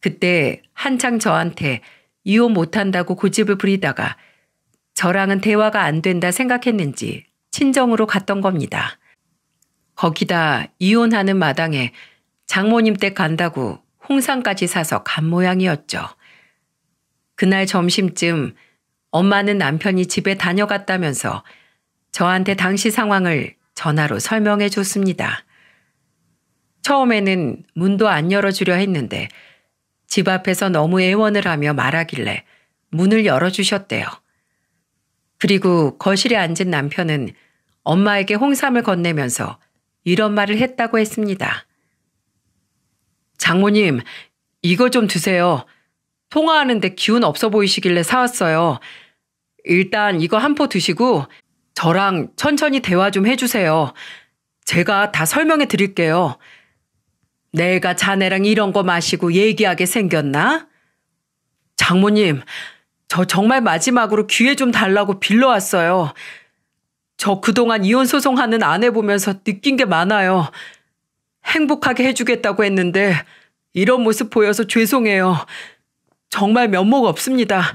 그때 한창 저한테 이혼 못한다고 고집을 부리다가 저랑은 대화가 안 된다 생각했는지 친정으로 갔던 겁니다. 거기다 이혼하는 마당에 장모님 댁 간다고 홍삼까지 사서 간 모양이었죠. 그날 점심쯤 엄마는 남편이 집에 다녀갔다면서 저한테 당시 상황을 전화로 설명해 줬습니다. 처음에는 문도 안 열어주려 했는데 집 앞에서 너무 애원을 하며 말하길래 문을 열어주셨대요. 그리고 거실에 앉은 남편은 엄마에게 홍삼을 건네면서 이런 말을 했다고 했습니다. 장모님, 이거 좀 드세요. 통화하는데 기운 없어 보이시길래 사왔어요. 일단 이거 한 포 드시고 저랑 천천히 대화 좀 해주세요. 제가 다 설명해 드릴게요. 내가 자네랑 이런 거 마시고 얘기하게 생겼나? 장모님, 저 정말 마지막으로 귀에 좀 달라고 빌러왔어요. 저 그동안 이혼소송 하는 아내 보면서 느낀 게 많아요. 행복하게 해주겠다고 했는데 이런 모습 보여서 죄송해요. 정말 면목 없습니다.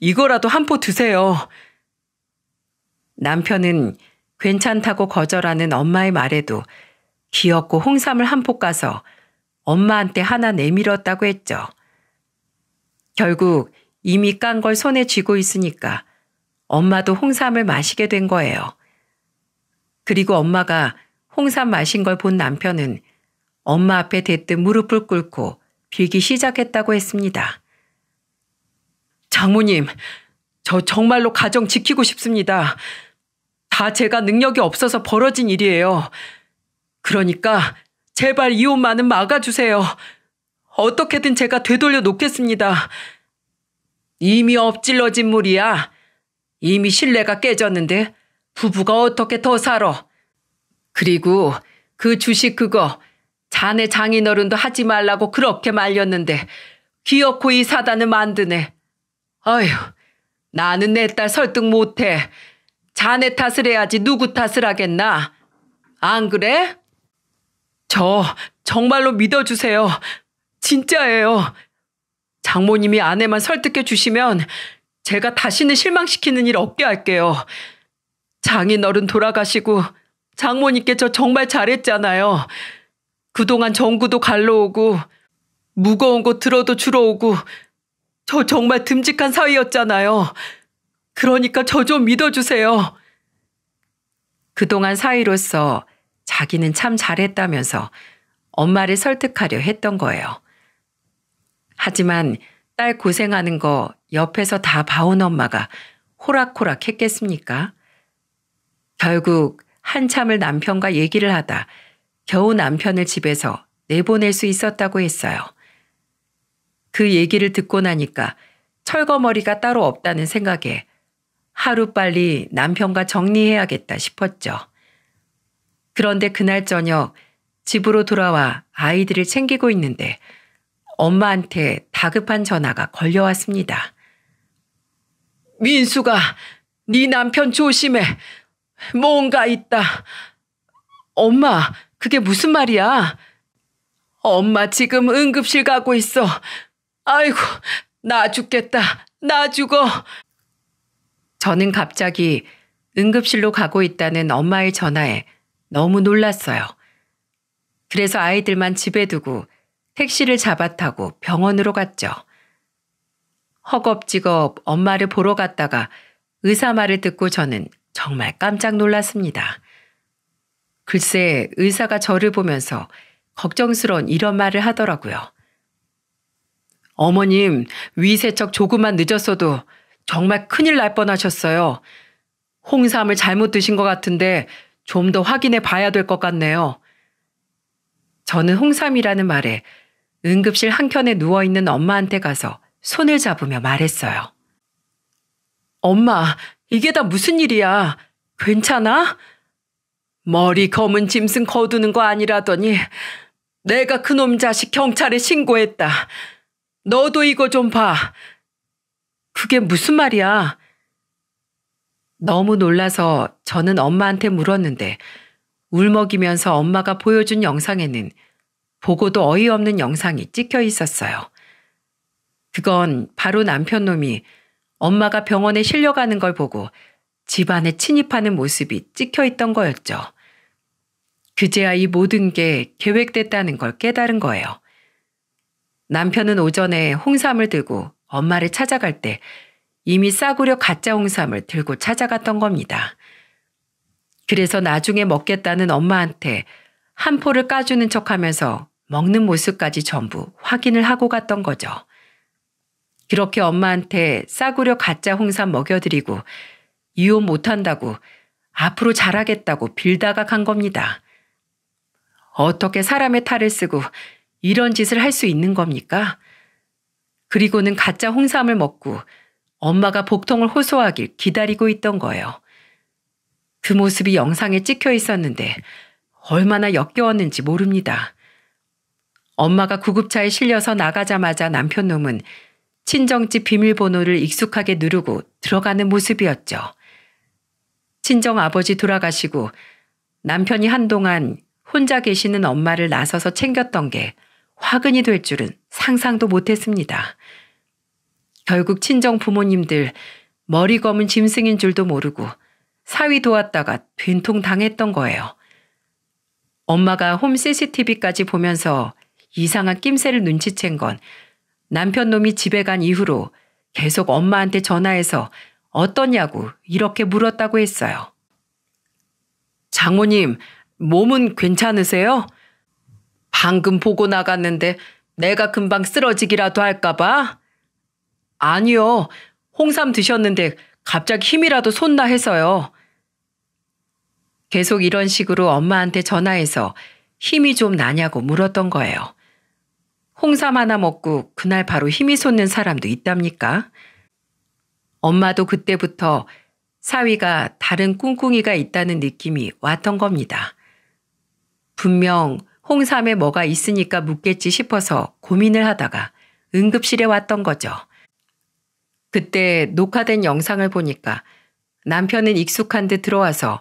이거라도 한 포 드세요. 남편은 괜찮다고 거절하는 엄마의 말에도 귀엽고 홍삼을 한 포 까서 엄마한테 하나 내밀었다고 했죠. 결국 이미 깐 걸 손에 쥐고 있으니까 엄마도 홍삼을 마시게 된 거예요. 그리고 엄마가 홍삼 마신 걸 본 남편은 엄마 앞에 대뜸 무릎을 꿇고 빌기 시작했다고 했습니다. 장모님, 저 정말로 가정 지키고 싶습니다. 다 제가 능력이 없어서 벌어진 일이에요. 그러니까 제발 이혼만은 막아주세요. 어떻게든 제가 되돌려 놓겠습니다. 이미 엎질러진 물이야. 이미 신뢰가 깨졌는데 부부가 어떻게 더 살아. 그리고 그 주식 그거 자네 장인어른도 하지 말라고 그렇게 말렸는데 귀엽고 이 사단을 만드네. 어휴, 나는 내 딸 설득 못해. 자네 탓을 해야지 누구 탓을 하겠나? 안 그래? 저 정말로 믿어주세요. 진짜예요. 장모님이 아내만 설득해 주시면 제가 다시는 실망시키는 일 없게 할게요. 장인어른 돌아가시고 장모님께 저 정말 잘했잖아요. 그동안 정구도 갈러오고 무거운 거 들어도 주러 오고 저 정말 듬직한 사이였잖아요. 그러니까 저 좀 믿어주세요. 그동안 사이로서 자기는 참 잘했다면서 엄마를 설득하려 했던 거예요. 하지만 딸 고생하는 거 옆에서 다 봐온 엄마가 호락호락 했겠습니까? 결국 한참을 남편과 얘기를 하다 겨우 남편을 집에서 내보낼 수 있었다고 했어요. 그 얘기를 듣고 나니까 철거머리가 따로 없다는 생각에 하루빨리 남편과 정리해야겠다 싶었죠. 그런데 그날 저녁 집으로 돌아와 아이들을 챙기고 있는데 엄마한테 다급한 전화가 걸려왔습니다. 민수가 네 남편 조심해. 뭔가 있다. 엄마, 그게 무슨 말이야? 엄마 지금 응급실 가고 있어. 아이고, 나 죽겠다. 나 죽어. 저는 갑자기 응급실로 가고 있다는 엄마의 전화에 너무 놀랐어요. 그래서 아이들만 집에 두고 택시를 잡아타고 병원으로 갔죠. 허겁지겁 엄마를 보러 갔다가 의사 말을 듣고 저는 정말 깜짝 놀랐습니다. 글쎄 의사가 저를 보면서 걱정스러운 이런 말을 하더라고요. 어머님, 위세척 조금만 늦었어도 정말 큰일 날 뻔하셨어요. 홍삼을 잘못 드신 것 같은데 좀 더 확인해 봐야 될 것 같네요. 저는 홍삼이라는 말에 응급실 한켠에 누워있는 엄마한테 가서 손을 잡으며 말했어요. 엄마, 이게 다 무슨 일이야? 괜찮아? 머리 검은 짐승 거두는 거 아니라더니 내가 그 놈 자식 경찰에 신고했다. 너도 이거 좀 봐. 그게 무슨 말이야? 너무 놀라서 저는 엄마한테 물었는데 울먹이면서 엄마가 보여준 영상에는 보고도 어이없는 영상이 찍혀 있었어요. 그건 바로 남편놈이 엄마가 병원에 실려가는 걸 보고 집안에 침입하는 모습이 찍혀 있던 거였죠. 그제야 이 모든 게 계획됐다는 걸 깨달은 거예요. 남편은 오전에 홍삼을 들고 엄마를 찾아갈 때 이미 싸구려 가짜 홍삼을 들고 찾아갔던 겁니다. 그래서 나중에 먹겠다는 엄마한테 한 포를 까주는 척 하면서 먹는 모습까지 전부 확인을 하고 갔던 거죠. 그렇게 엄마한테 싸구려 가짜 홍삼 먹여드리고 이혼 못한다고 앞으로 잘하겠다고 빌다가간 겁니다. 어떻게 사람의 탈을 쓰고 이런 짓을 할 수 있는 겁니까? 그리고는 가짜 홍삼을 먹고 엄마가 복통을 호소하길 기다리고 있던 거예요. 그 모습이 영상에 찍혀 있었는데 얼마나 역겨웠는지 모릅니다. 엄마가 구급차에 실려서 나가자마자 남편놈은 친정집 비밀번호를 익숙하게 누르고 들어가는 모습이었죠. 친정 아버지 돌아가시고 남편이 한동안 혼자 계시는 엄마를 나서서 챙겼던 게 화근이 될 줄은 상상도 못했습니다. 결국 친정 부모님들 머리 검은 짐승인 줄도 모르고 사위 도왔다가 된통 당했던 거예요. 엄마가 홈 CCTV까지 보면서 이상한 낌새를 눈치챈 건 남편 놈이 집에 간 이후로 계속 엄마한테 전화해서 어떠냐고 이렇게 물었다고 했어요. 장모님, 몸은 괜찮으세요? 방금 보고 나갔는데 내가 금방 쓰러지기라도 할까봐? 아니요. 홍삼 드셨는데 갑자기 힘이라도 솟나 해서요. 계속 이런 식으로 엄마한테 전화해서 힘이 좀 나냐고 물었던 거예요. 홍삼 하나 먹고 그날 바로 힘이 솟는 사람도 있답니까? 엄마도 그때부터 사위가 다른 꿍꿍이가 있다는 느낌이 왔던 겁니다. 분명 홍삼에 뭐가 있으니까 묻겠지 싶어서 고민을 하다가 응급실에 왔던 거죠. 그때 녹화된 영상을 보니까 남편은 익숙한 듯 들어와서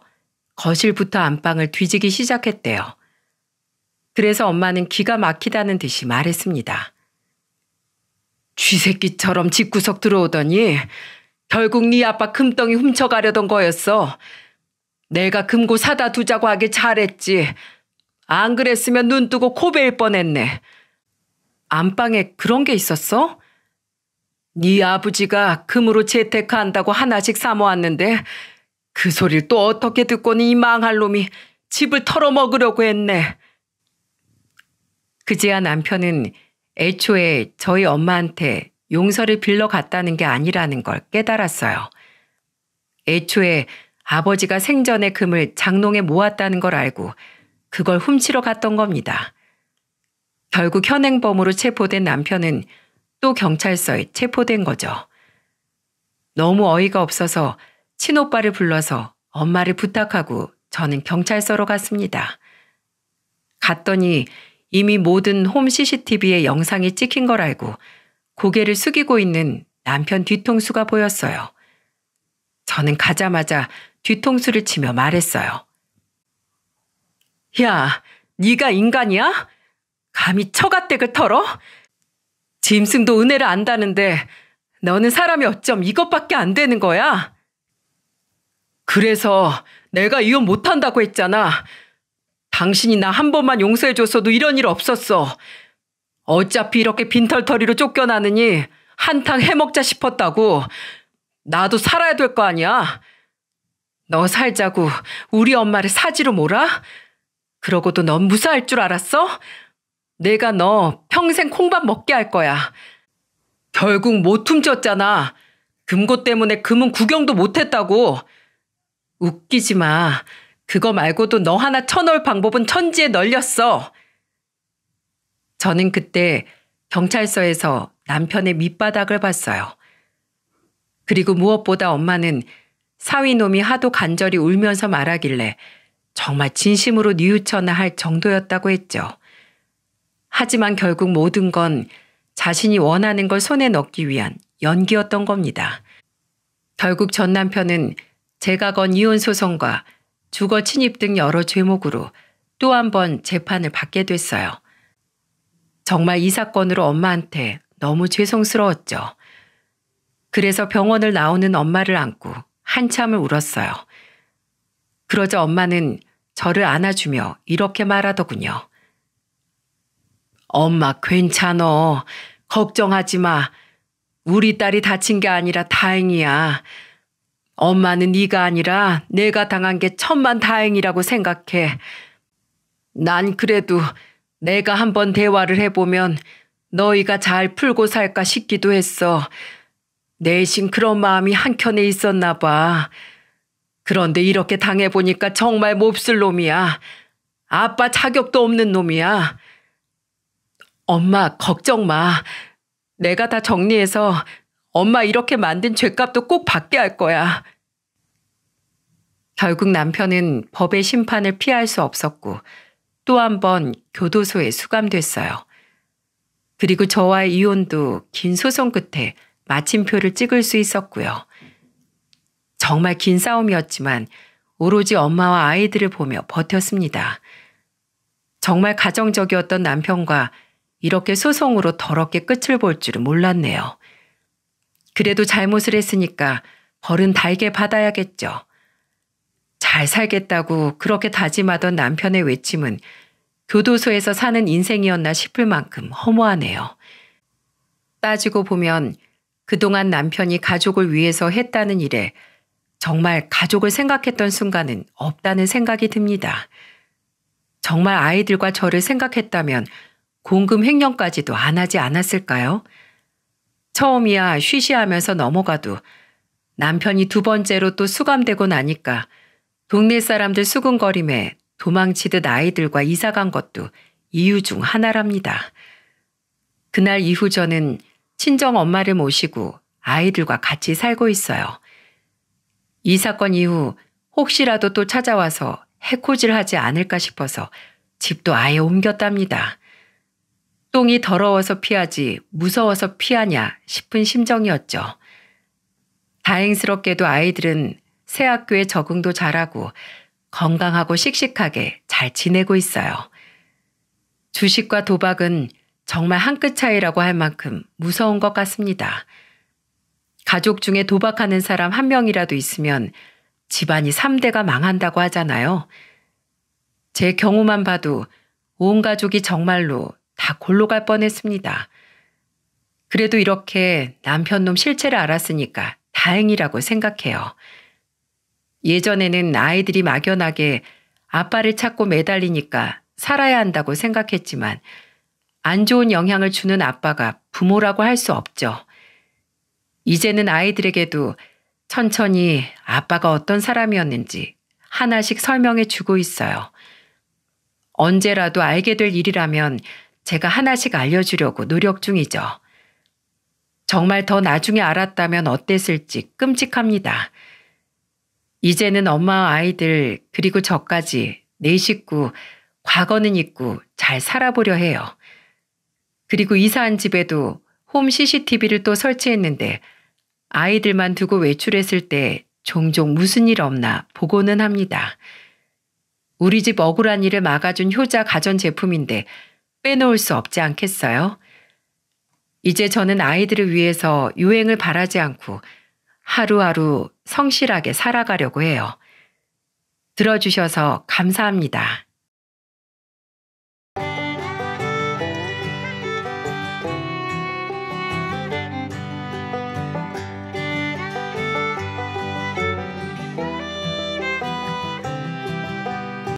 거실부터 안방을 뒤지기 시작했대요. 그래서 엄마는 기가 막히다는 듯이 말했습니다. 쥐새끼처럼 집구석 들어오더니 결국 네 아빠 금덩이 훔쳐가려던 거였어. 내가 금고 사다 두자고 하길 잘했지. 안 그랬으면 눈 뜨고 코 베일 뻔했네. 안방에 그런 게 있었어? 네 아버지가 금으로 재테크한다고 하나씩 사모았는데 그 소리를 또 어떻게 듣고는이 망할 놈이 집을 털어먹으려고 했네. 그제야 남편은 애초에 저희 엄마한테 용서를 빌러 갔다는 게 아니라는 걸 깨달았어요. 애초에 아버지가 생전에 금을 장롱에 모았다는 걸 알고 그걸 훔치러 갔던 겁니다. 결국 현행범으로 체포된 남편은 또 경찰서에 체포된 거죠. 너무 어이가 없어서 친오빠를 불러서 엄마를 부탁하고 저는 경찰서로 갔습니다. 갔더니 이미 모든 홈 CCTV에 영상이 찍힌 걸 알고 고개를 숙이고 있는 남편 뒤통수가 보였어요. 저는 가자마자 뒤통수를 치며 말했어요. 야, 네가 인간이야? 감히 처갓댁을 털어? 짐승도 은혜를 안다는데 너는 사람이 어쩜 이것밖에 안 되는 거야? 그래서 내가 이혼 못한다고 했잖아. 당신이 나 한 번만 용서해줬어도 이런 일 없었어. 어차피 이렇게 빈털터리로 쫓겨나느니 한탕 해먹자 싶었다고. 나도 살아야 될 거 아니야. 너 살자고 우리 엄마를 사지로 몰아? 그러고도 넌 무사할 줄 알았어? 내가 너 평생 콩밥 먹게 할 거야. 결국 못 훔쳤잖아. 금고 때문에 금은 구경도 못했다고. 웃기지 마. 그거 말고도 너 하나 쳐놓을 방법은 천지에 널렸어. 저는 그때 경찰서에서 남편의 밑바닥을 봤어요. 그리고 무엇보다 엄마는 사위놈이 하도 간절히 울면서 말하길래 정말 진심으로 뉘우쳐나 할 정도였다고 했죠. 하지만 결국 모든 건 자신이 원하는 걸 손에 넣기 위한 연기였던 겁니다. 결국 전 남편은 제가 건 이혼 소송과 주거 침입 등 여러 죄목으로 또 한 번 재판을 받게 됐어요. 정말 이 사건으로 엄마한테 너무 죄송스러웠죠. 그래서 병원을 나오는 엄마를 안고 한참을 울었어요. 그러자 엄마는 저를 안아주며 이렇게 말하더군요. 엄마 괜찮어. 걱정하지 마. 우리 딸이 다친 게 아니라 다행이야. 엄마는 네가 아니라 내가 당한 게 천만 다행이라고 생각해. 난 그래도 내가 한번 대화를 해보면 너희가 잘 풀고 살까 싶기도 했어. 내심 그런 마음이 한켠에 있었나 봐. 그런데 이렇게 당해보니까 정말 몹쓸 놈이야. 아빠 자격도 없는 놈이야. 엄마, 걱정 마. 내가 다 정리해서 엄마 이렇게 만든 죄값도 꼭 받게 할 거야. 결국 남편은 법의 심판을 피할 수 없었고 또 한 번 교도소에 수감됐어요. 그리고 저와의 이혼도 긴 소송 끝에 마침표를 찍을 수 있었고요. 정말 긴 싸움이었지만 오로지 엄마와 아이들을 보며 버텼습니다. 정말 가정적이었던 남편과 이렇게 소송으로 더럽게 끝을 볼 줄은 몰랐네요. 그래도 잘못을 했으니까 벌은 달게 받아야겠죠. 잘 살겠다고 그렇게 다짐하던 남편의 외침은 교도소에서 사는 인생이었나 싶을 만큼 허무하네요. 따지고 보면 그동안 남편이 가족을 위해서 했다는 일에 정말 가족을 생각했던 순간은 없다는 생각이 듭니다. 정말 아이들과 저를 생각했다면 공금 횡령까지도 안 하지 않았을까요? 처음이야 쉬쉬하면서 넘어가도 남편이 두 번째로 또 수감되고 나니까 동네 사람들 수근거림에 도망치듯 아이들과 이사간 것도 이유 중 하나랍니다. 그날 이후 저는 친정 엄마를 모시고 아이들과 같이 살고 있어요. 이 사건 이후 혹시라도 또 찾아와서 해코지를 하지 않을까 싶어서 집도 아예 옮겼답니다. 똥이 더러워서 피하지 무서워서 피하냐 싶은 심정이었죠. 다행스럽게도 아이들은 새 학교에 적응도 잘하고 건강하고 씩씩하게 잘 지내고 있어요. 주식과 도박은 정말 한 끗 차이라고 할 만큼 무서운 것 같습니다. 가족 중에 도박하는 사람 한 명이라도 있으면 집안이 3대가 망한다고 하잖아요. 제 경우만 봐도 온 가족이 정말로 다 골로 갈 뻔했습니다. 그래도 이렇게 남편놈 실체를 알았으니까 다행이라고 생각해요. 예전에는 아이들이 막연하게 아빠를 찾고 매달리니까 살아야 한다고 생각했지만 안 좋은 영향을 주는 아빠가 부모라고 할 수 없죠. 이제는 아이들에게도 천천히 아빠가 어떤 사람이었는지 하나씩 설명해 주고 있어요. 언제라도 알게 될 일이라면 제가 하나씩 알려주려고 노력 중이죠. 정말 더 나중에 알았다면 어땠을지 끔찍합니다. 이제는 엄마와 아이들, 그리고 저까지 내 식구, 과거는 있고 잘 살아보려 해요. 그리고 이사한 집에도 홈 CCTV를 또 설치했는데 아이들만 두고 외출했을 때 종종 무슨 일 없나 보고는 합니다. 우리 집 억울한 일을 막아준 효자 가전제품인데 빼놓을 수 없지 않겠어요? 이제 저는 아이들을 위해서 유행을 바라지 않고 하루하루 성실하게 살아가려고 해요. 들어주셔서 감사합니다.